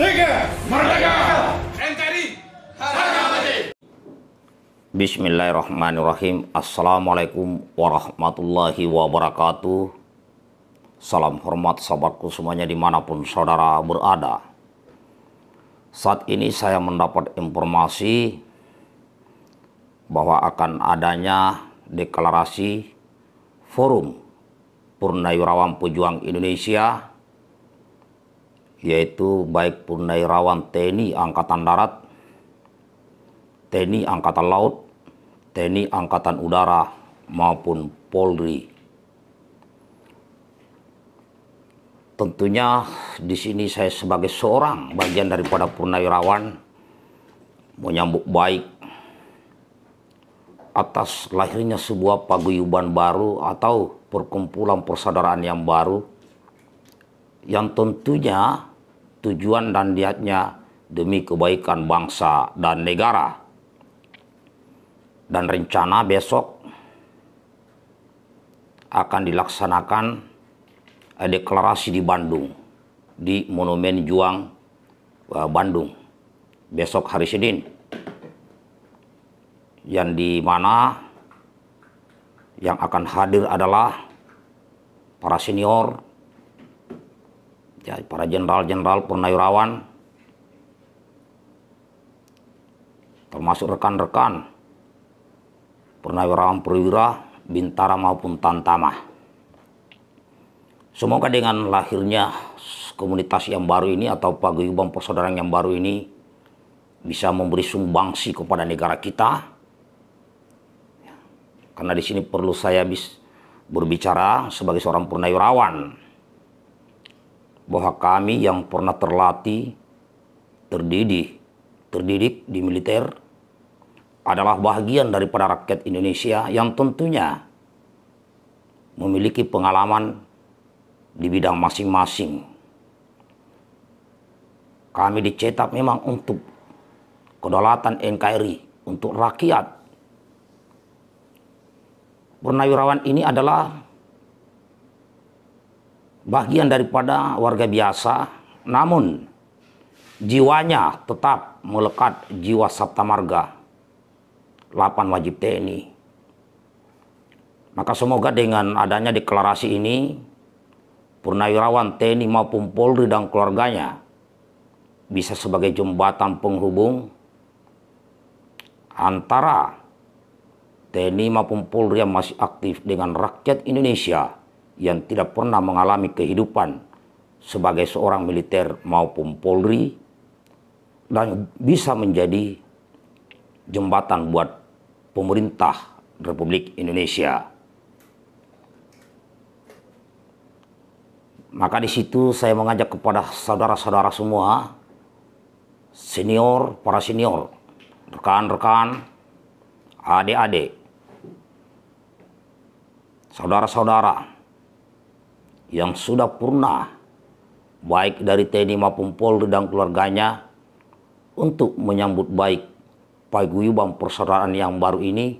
Merdeka! Merdeka! NKRI! Harga mati! Bismillahirrahmanirrahim. Assalamualaikum warahmatullahi wabarakatuh. Salam hormat sahabatku semuanya dimanapun saudara berada. Saat ini saya mendapat informasi bahwa akan adanya deklarasi forum Purnayurawan Pejuang Indonesia yaitu baik Purnairawan TNI Angkatan Darat, TNI Angkatan Laut, TNI Angkatan Udara, maupun Polri. Tentunya di sini saya sebagai seorang bagian daripada purnairawan menyambut baik atas lahirnya sebuah paguyuban baru atau perkumpulan persaudaraan yang baru yang tentunya tujuan dan niatnya demi kebaikan bangsa dan negara. Dan rencana besok akan dilaksanakan deklarasi di Bandung, di Monumen Juang eh, Bandung, besok hari Senin. Yang di mana yang akan hadir adalah para senior, ya para jenderal-jenderal purnawirawan termasuk rekan-rekan purnawirawan perwira bintara maupun tantama. semoga dengan lahirnya komunitas yang baru ini atau paguyuban persaudaraan yang baru ini bisa memberi sumbangsi kepada negara kita karena di sini perlu saya bis berbicara sebagai seorang purnawirawan bahwa kami yang pernah terlatih, terdidik, terdidik di militer adalah bagian daripada rakyat Indonesia yang tentunya memiliki pengalaman di bidang masing-masing. Kami dicetak memang untuk kedaulatan NKRI, untuk rakyat. Purnawirawan ini adalah bagian daripada warga biasa, namun jiwanya tetap melekat jiwa Sabta Marga, 8 wajib TNI. Maka semoga dengan adanya deklarasi ini, Purnawirawan TNI maupun Polri dan keluarganya bisa sebagai jembatan penghubung antara TNI maupun Polri yang masih aktif dengan rakyat Indonesia yang tidak pernah mengalami kehidupan sebagai seorang militer maupun Polri dan bisa menjadi jembatan buat pemerintah Republik Indonesia. Maka di situ saya mengajak kepada saudara-saudara semua, senior, para senior, rekan-rekan, adik-adik, saudara-saudara, yang sudah purna baik dari TNI maupun Polri dan keluarganya untuk menyambut baik paguyuban persaudaraan yang baru ini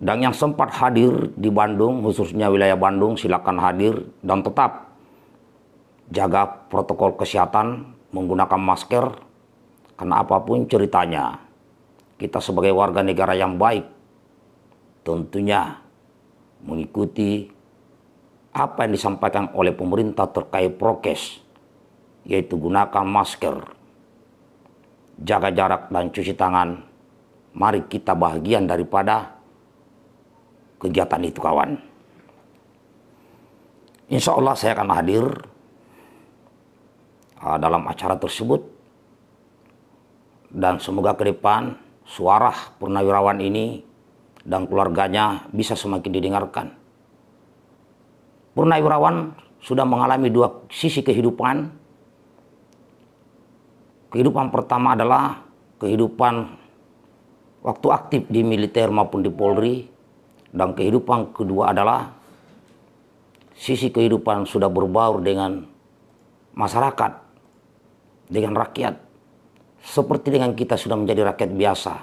dan yang sempat hadir di Bandung khususnya wilayah Bandung silakan hadir dan tetap jaga protokol kesehatan menggunakan masker karena apapun ceritanya kita sebagai warga negara yang baik tentunya mengikuti apa yang disampaikan oleh pemerintah terkait prokes, yaitu gunakan masker, jaga jarak dan cuci tangan. Mari kita bahagian daripada kegiatan itu kawan. Insya Allah saya akan hadir uh, dalam acara tersebut. Dan semoga ke depan suara Purnawirawan ini dan keluarganya bisa semakin didengarkan Purnawirawan sudah mengalami dua sisi kehidupan. Kehidupan pertama adalah kehidupan waktu aktif di militer maupun di Polri dan kehidupan kedua adalah sisi kehidupan sudah berbaur dengan masyarakat, dengan rakyat. Seperti dengan kita sudah menjadi rakyat biasa.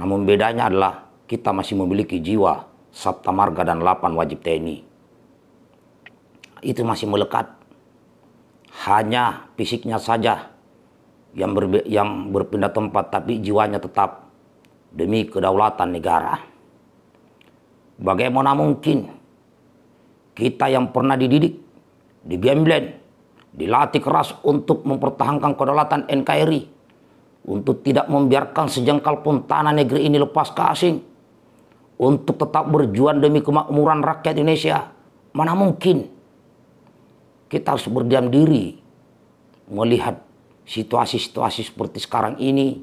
Namun bedanya adalah kita masih memiliki jiwa, sabta marga dan lapan wajib TNI itu masih melekat. Hanya fisiknya saja yang, berbe yang berpindah tempat, tapi jiwanya tetap demi kedaulatan negara. Bagaimana mungkin kita yang pernah dididik, digembleng, dilatih keras untuk mempertahankan kedaulatan NKRI, untuk tidak membiarkan sejengkal pun tanah negeri ini lepas ke asing, untuk tetap berjuang demi kemakmuran rakyat Indonesia, mana mungkin kita harus berdiam diri melihat situasi-situasi seperti sekarang ini.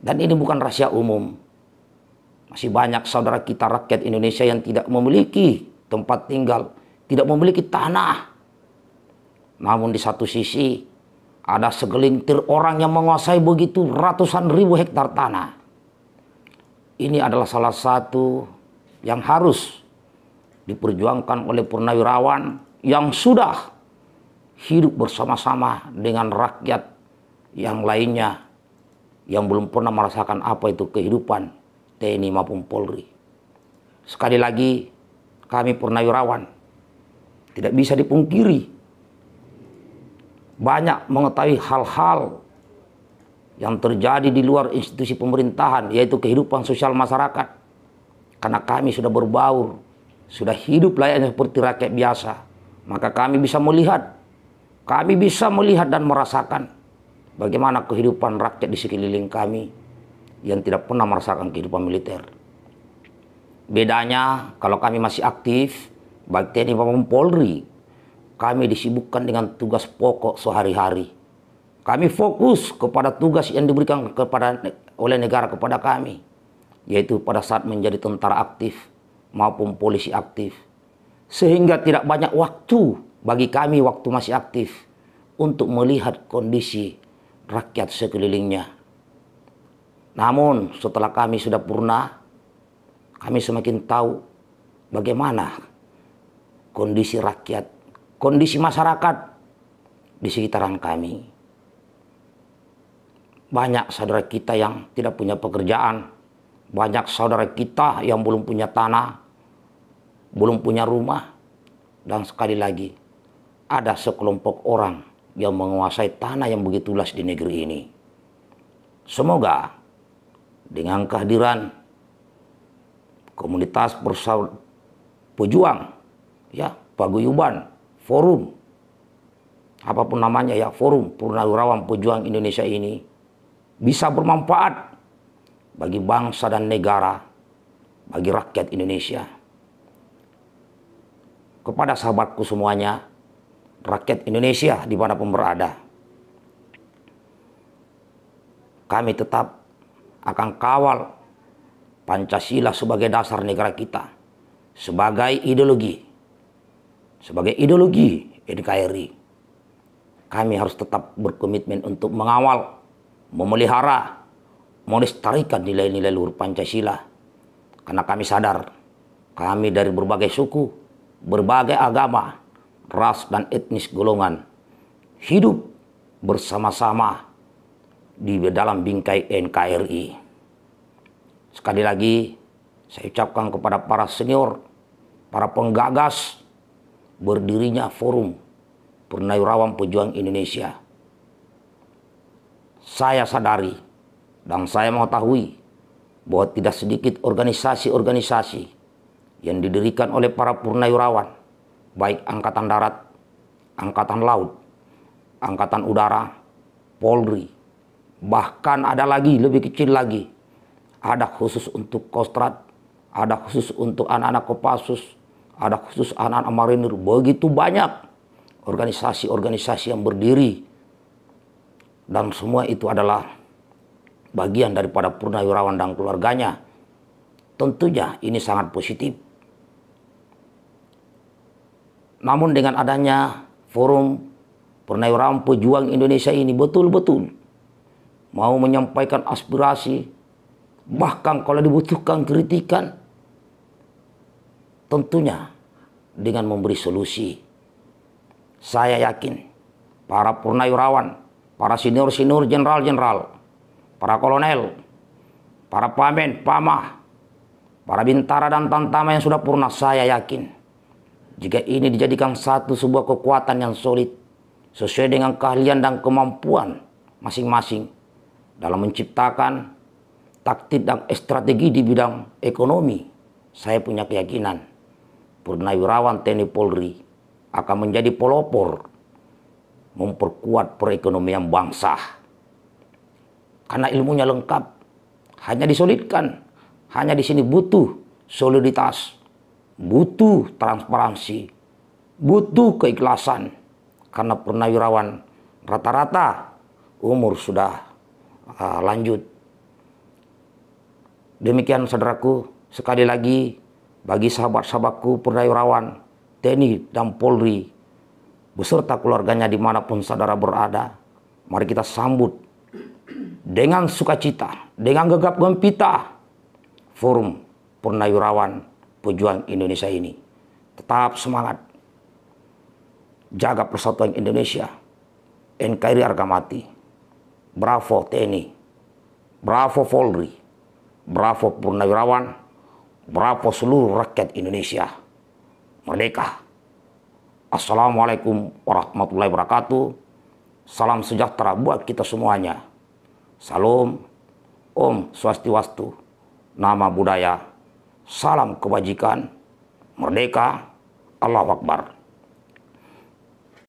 Dan ini bukan rahasia umum. Masih banyak saudara kita rakyat Indonesia yang tidak memiliki tempat tinggal, tidak memiliki tanah. Namun di satu sisi ada segelintir orang yang menguasai begitu ratusan ribu hektar tanah. Ini adalah salah satu yang harus diperjuangkan oleh purnawirawan yang sudah hidup bersama-sama dengan rakyat yang lainnya yang belum pernah merasakan apa itu kehidupan TNI maupun Polri. Sekali lagi, kami purnawirawan tidak bisa dipungkiri banyak mengetahui hal-hal yang terjadi di luar institusi pemerintahan yaitu kehidupan sosial masyarakat karena kami sudah berbaur sudah hidup layaknya seperti rakyat biasa maka kami bisa melihat, kami bisa melihat dan merasakan bagaimana kehidupan rakyat di sekeliling kami yang tidak pernah merasakan kehidupan militer. Bedanya kalau kami masih aktif, baik TNI maupun Polri, kami disibukkan dengan tugas pokok sehari-hari. Kami fokus kepada tugas yang diberikan kepada oleh negara kepada kami, yaitu pada saat menjadi tentara aktif maupun polisi aktif sehingga tidak banyak waktu bagi kami waktu masih aktif untuk melihat kondisi rakyat sekelilingnya. Namun setelah kami sudah purna, kami semakin tahu bagaimana kondisi rakyat, kondisi masyarakat di sekitaran kami. Banyak saudara kita yang tidak punya pekerjaan, banyak saudara kita yang belum punya tanah, belum punya rumah, dan sekali lagi ada sekelompok orang yang menguasai tanah yang begitu luas di negeri ini. Semoga dengan kehadiran komunitas bersaud pejuang ya paguyuban forum apapun namanya ya forum purnawirawan pejuang Indonesia ini bisa bermanfaat bagi bangsa dan negara bagi rakyat Indonesia kepada sahabatku semuanya, rakyat Indonesia di mana pun berada. Kami tetap akan kawal Pancasila sebagai dasar negara kita, sebagai ideologi, sebagai ideologi NKRI. Kami harus tetap berkomitmen untuk mengawal, memelihara, melestarikan nilai-nilai luhur Pancasila. Karena kami sadar, kami dari berbagai suku, berbagai agama, ras dan etnis golongan hidup bersama-sama di dalam bingkai NKRI. Sekali lagi saya ucapkan kepada para senior, para penggagas berdirinya forum Purnawirawan Pejuang Indonesia. Saya sadari dan saya mengetahui bahwa tidak sedikit organisasi-organisasi yang didirikan oleh para purnawirawan, baik Angkatan Darat, Angkatan Laut, Angkatan Udara, Polri, bahkan ada lagi lebih kecil lagi, ada khusus untuk Kostrad, ada khusus untuk anak-anak Kopassus, ada khusus anak-anak marinir, begitu banyak organisasi-organisasi yang berdiri dan semua itu adalah bagian daripada purnawirawan dan keluarganya. Tentunya ini sangat positif namun dengan adanya forum Purnawirawan Pejuang Indonesia ini betul-betul mau menyampaikan aspirasi, bahkan kalau dibutuhkan kritikan, tentunya dengan memberi solusi. Saya yakin para purnawirawan, para senior-senior jenderal-jenderal, para kolonel, para pamen, pamah, para bintara dan tantama yang sudah purna, saya yakin jika ini dijadikan satu sebuah kekuatan yang solid sesuai dengan keahlian dan kemampuan masing-masing dalam menciptakan taktik dan strategi di bidang ekonomi, saya punya keyakinan Purnawirawan TNI Polri akan menjadi pelopor memperkuat perekonomian bangsa. Karena ilmunya lengkap, hanya disolidkan, hanya di sini butuh soliditas butuh transparansi, butuh keikhlasan. Karena purnawirawan rata-rata umur sudah uh, lanjut. Demikian saudaraku, sekali lagi bagi sahabat-sahabatku purnawirawan TNI dan Polri beserta keluarganya dimanapun saudara berada, mari kita sambut dengan sukacita, dengan gegap gempita forum purnawirawan pejuang Indonesia ini. Tetap semangat. Jaga persatuan Indonesia. NKRI harga mati. Bravo TNI. Bravo Polri. Bravo Purnawirawan. Bravo seluruh rakyat Indonesia. Merdeka. Assalamualaikum warahmatullahi wabarakatuh. Salam sejahtera buat kita semuanya. Salam. Om Swastiwastu. Nama budaya Salam kebajikan, merdeka, Allah Akbar.